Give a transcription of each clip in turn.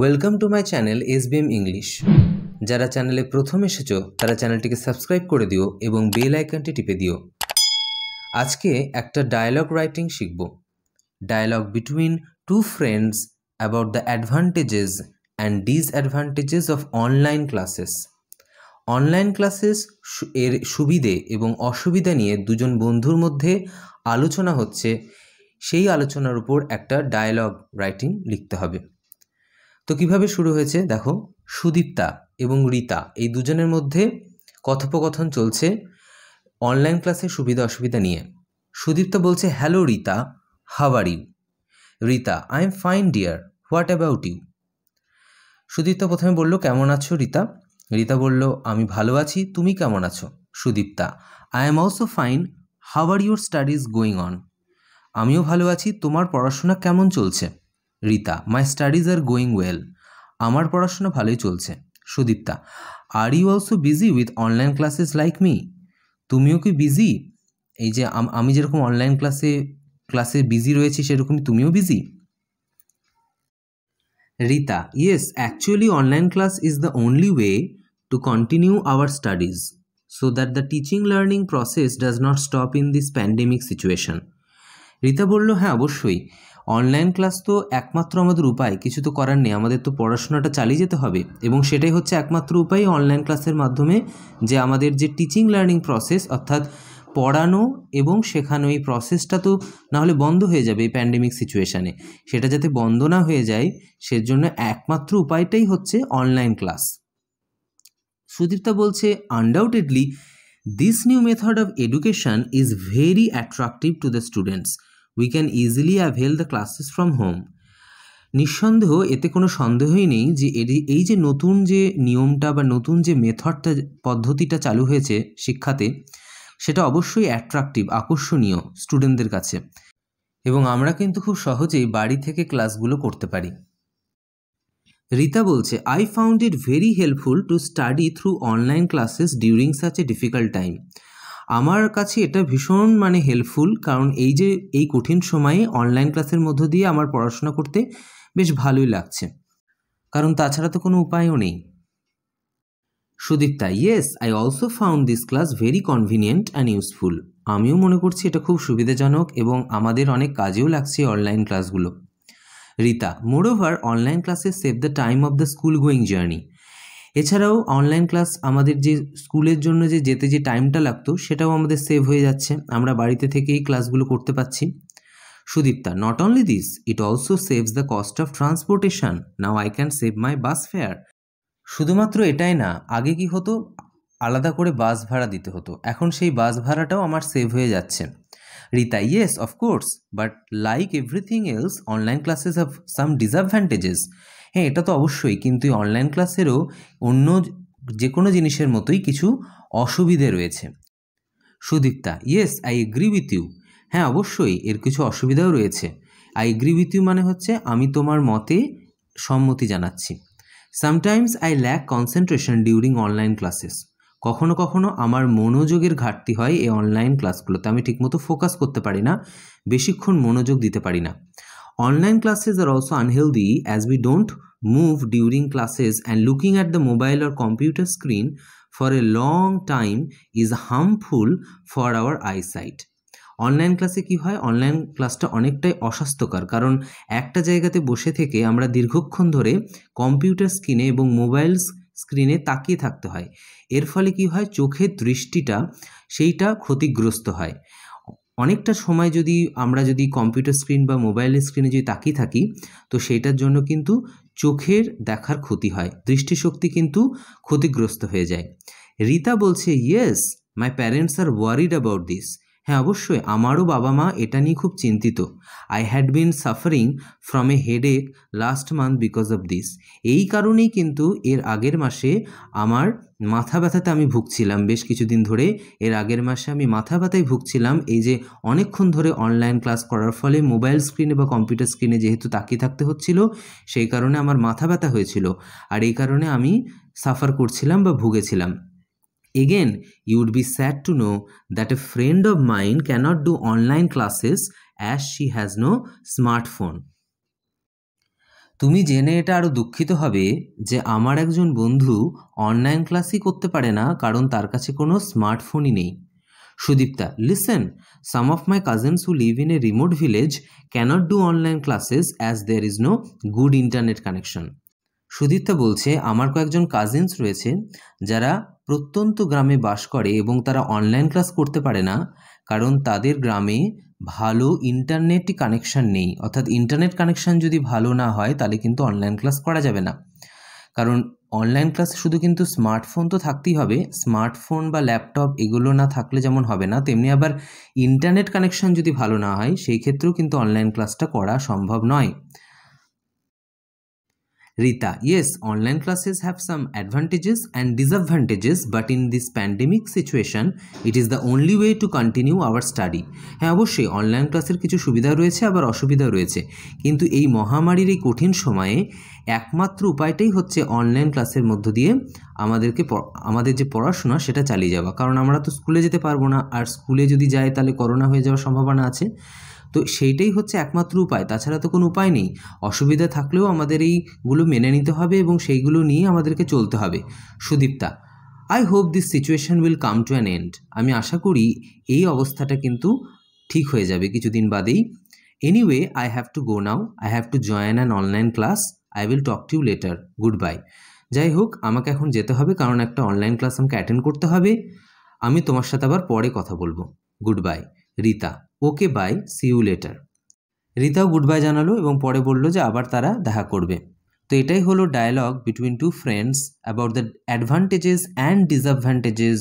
Welcome to my channel SBM English যারা চ্যানেলে প্রথম এসেছো তারা চ্যানেলটিকে সাবস্ক্রাইব করে দিও এবং বেল আইকনটি টিপে দিও আজকে একটা ডায়লগ রাইটিং শিখব dialogue between two friends about the advantages and disadvantages of online classes online classes এর সুবিধে এবং অসুবিধা নিয়ে দুজন বন্ধুর মধ্যে আলোচনা হচ্ছে সেই আলোচনার উপর একটা ডায়লগ রাইটিং লিখতে হবে তো কিভাবে শুরু হয়েছে দেখো সুদীপ্তা এবং রীতা এই দুজনের মধ্যে কথোপকথন চলছে অনলাইন ক্লাসের সুবিধা অসুবিধা নিয়ে সুদীপ্তা বলছে hello Rita how are you Rita I am fine dear what about you Sudipta প্রথমে বলল কেমন আছো রীতা রীতা বলল আমি ভালো আছি তুমি কেমন আছো Sudipta I am also fine how are your studies going on আমিও ভালো আছি তোমার পড়াশোনা কেমন চলছে Rita my studies are going well আমার পড়াশোনা ভালোই চলছে Sudipta are you also busy with online classes like me তুমিও কি বিজি এই যে আমি যেরকম অনলাইন ক্লাসে ক্লাসে বিজি রয়েছি সেরকম তুমিও busy Rita yes actually online class is the only way to continue our studies so that the teaching learning process does not stop in this pandemic situation Rita বলল হ্যাঁ অবশ্যই অনলাইন ক্লাস তো একমাত্র আমাদের উপায় কিছু তো করার নেই আমাদের তো পড়াশোনাটা চালিয়ে যেতে হবে এবং সেটাই হচ্ছে একমাত্র উপায় অনলাইন ক্লাসের মাধ্যমে যে আমাদের যে টিচিং লার্নিং প্রসেস অর্থাৎ পড়ানো এবং শেখানো এই প্রসেসটা তো নাহলে বন্ধ হয়ে যাবে এই প্যান্ডেমিক সিচুয়েশানে সেটা যাতে বন্ধ না হয়ে যায় সেজন্য একমাত্র উপায়টাই হচ্ছে অনলাইন ক্লাস সুদীপ্তা বলছে undoubtedly This new method of education is very attractive to the students. We can easily avail the classes from home. নিঃসন্দেহ এতে কোনো সন্দেহই নেই যে এই যে নতুন যে নিয়মটা বা নতুন যে মেথডটা পদ্ধতিটা চালু হয়েছে শিক্ষাতে সেটা অবশ্যই অ্যাট্রাকটিভ আকর্ষণীয় স্টুডেন্টদের কাছে এবং আমরা কিন্তু খুব সহজেই বাড়ি থেকে ক্লাসগুলো করতে পারি রিতা বলছে I found it very helpful to study through online classes during such a difficult time আমার কাছে এটা ভীষণ মানে হেল্পফুল কারণ এই যে এই কঠিন সময়ে অনলাইন ক্লাসের মধ্য দিয়ে আমার পড়াশোনা করতে বেশ ভালোই লাগছে কারণ তাছাড়া তো কোনো উপায়ও নেই Sudipta yes I also found this class very convenient and useful আমিও মনে করছি এটা খুব সুবিধাজনক এবং আমাদের অনেক কাজেও লাগছে অনলাইন ক্লাসগুলো রিতা মোরওভার অনলাইন ক্লাসে save the time of the school going journey এছাড়াও অনলাইন ক্লাস আমাদের যে স্কুলের জন্য যে যেতে যে টাইমটা লাগতো সেটাও আমাদের সেভ হয়ে যাচ্ছে আমরা বাড়িতে থেকেই ক্লাসগুলো করতে পারছি Sudipta not only this it also saves the cost of transportation now I can save my bus fare শুধুমাত্র এটাই না আগে কি হতো আলাদা করে বাস ভাড়া দিতে হতো এখন সেই বাস ভাড়াটাও আমার সেভ হয়ে যাচ্ছে Rita, yes, of course. But like everything else, online classes have some disadvantages. হ্যাঁ এটা তো অবশ্যই কিন্তু অনলাইন ক্লাসেরও অন্য যে কোনো জিনিসের মতোই কিছু অসুবিধে রয়েছে Sudipta yes I agree with you হ্যাঁ অবশ্যই এর কিছু অসুবিধাও রয়েছে আই এগ্রি উইথ ইউ মানে হচ্ছে আমি তোমার মতে সম্মতি জানাচ্ছি sometimes I lack concentration during online classes কখনো কখনো আমার মনোযোগের ঘাটতি হয় এই অনলাইন ক্লাসগুলোতে আমি ঠিকমতো ফোকাস করতে পারি না বেশিক্ষণ মনোযোগ দিতে পারি না online classes are also unhealthy as we don't move during classes and looking at the mobile or computer screen for a long time is harmful for our eyesight online ক্লাসে কি হয় অনলাইন ক্লাসটা অনেকটাই অস্বাস্থ্যকর কারণ একটা জায়গাতে বসে থেকে আমরা দীর্ঘক্ষণ ধরে কম্পিউটার স্ক্রিনে এবং মোবাইলস স্ক্রিনে তাকিয়ে থাকতে হয় এর ফলে কি হয় চোখের দৃষ্টিটা সেইটা ক্ষতিগ্রস্ত হয় অনেকটা সময় যদি আমরা যদি কম্পিউটার স্ক্রিন বা মোবাইলের স্ক্রিনে যদি তাকিয়ে থাকি তো সেইটার জন্য কিন্তু চোখের দেখার ক্ষতি হয় দৃষ্টিশক্তি কিন্তু ক্ষতিগ্রস্ত হয়ে যায় রীতা বলছে yes my parents are worried about this হ্যাঁ অবশ্যই আমারও বাবা মা এটা নিয়ে খুব চিন্তিত I had been suffering from a এক last month because of this এই কারণেই কিন্তু এর আগের মাসে আমার মাথা ব্যথাতে আমি ভুগছিলাম বেশ কিছুদিন ধরে এর আগের মাসে আমি মাথা ব্যথায় ভুগছিলাম এই যে অনেকক্ষণ ধরে অনলাইন ক্লাস করার ফলে মোবাইল স্ক্রিনে বা কম্পিউটার স্ক্রিনে যেহেতু তাকিয়ে থাকতে হচ্ছিল সেই কারণে আমার মাথা ব্যথা হয়েছিল আর এই কারণে আমি সাফার করছিলাম বা ভুগেছিলাম Again, you would be sad to know that a friend of mine cannot do online classes as she has no smartphone. তুমি জেনে এটা আরও দুঃখিত হবে যে আমার একজন বন্ধু অনলাইন ক্লাসই করতে পারে না কারণ তার কাছে কোনো স্মার্টফোনই নেই Sudipta listen some of my cousins who live in a remote village can't do online classes as there is no good internet connection Sudipta বলছে আমার কয়েকজন কাজিন্স রয়েছে যারা প্রত্যন্ত গ্রামে বাস করে এবং তারা অনলাইন ক্লাস করতে পারে না কারণ তাদের গ্রামে ভালো ইন্টারনেটই কানেকশান নেই অর্থাৎ ইন্টারনেট কানেকশান যদি ভালো না হয় তাহলে কিন্তু অনলাইন ক্লাস করা যাবে না কারণ অনলাইন ক্লাসে শুধু কিন্তু স্মার্টফোন তো থাকতেই হবে স্মার্টফোন বা ল্যাপটপ এগুলো না থাকলে যেমন হবে না তেমনি আবার ইন্টারনেট কানেকশান যদি ভালো না হয় সেই ক্ষেত্রেও কিন্তু অনলাইন ক্লাসটা করা সম্ভব নয় Rita, yes, online classes have some advantages and disadvantages, but in this pandemic situation, it is the only way to continue our study. হ্যাঁ অবশ্যই অনলাইন ক্লাসের কিছু সুবিধা রয়েছে আবার অসুবিধা রয়েছে কিন্তু এই মহামারীর এই কঠিন সময়ে একমাত্র উপায়টাই হচ্ছে অনলাইন ক্লাসের মধ্য দিয়ে আমাদেরকে আমাদের যে পড়াশোনা সেটা চালিয়ে যাওয়া কারণ আমরা তো স্কুলে যেতে পারবো না আর স্কুলে যদি যাই তাহলে করোনা হয়ে যাওয়ার সম্ভাবনা আছে তো সেইটাই হচ্ছে একমাত্র উপায় তাছাড়া তো কোনো উপায় নেই অসুবিধা থাকলেও আমাদের এইগুলো মেনে নিতে হবে এবং সেইগুলো নিয়ে আমাদেরকে চলতে হবে Sudipta I hope this situation will come to an end আমি আশা করি এই অবস্থাটা কিন্তু ঠিক হয়ে যাবে কিছুদিন বাদেই anyway I have to go now I have to join an online class I will talk to you later good bye যাই হোক আমাকে এখন যেতে হবে কারণ একটা অনলাইন ক্লাস আমাকে অ্যাটেন্ড করতে হবে আমি তোমার সাথে আবার পরে কথা বলবো good bye Rita okay bye see you later রিতাও গুড বাই জানালো এবং পরে বললো যে আবার তারা দেখা করবে তো এটাই হলো dialogue between two friends about the advantages and disadvantages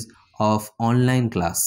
of online class